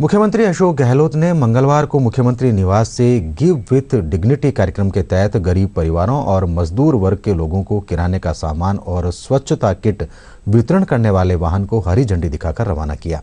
मुख्यमंत्री अशोक गहलोत ने मंगलवार को मुख्यमंत्री निवास से गिव विथ डिग्निटी कार्यक्रम के तहत गरीब परिवारों और मजदूर वर्ग के लोगों को किराने का सामान और स्वच्छता किट वितरण करने वाले वाहन को हरी झंडी दिखाकर रवाना किया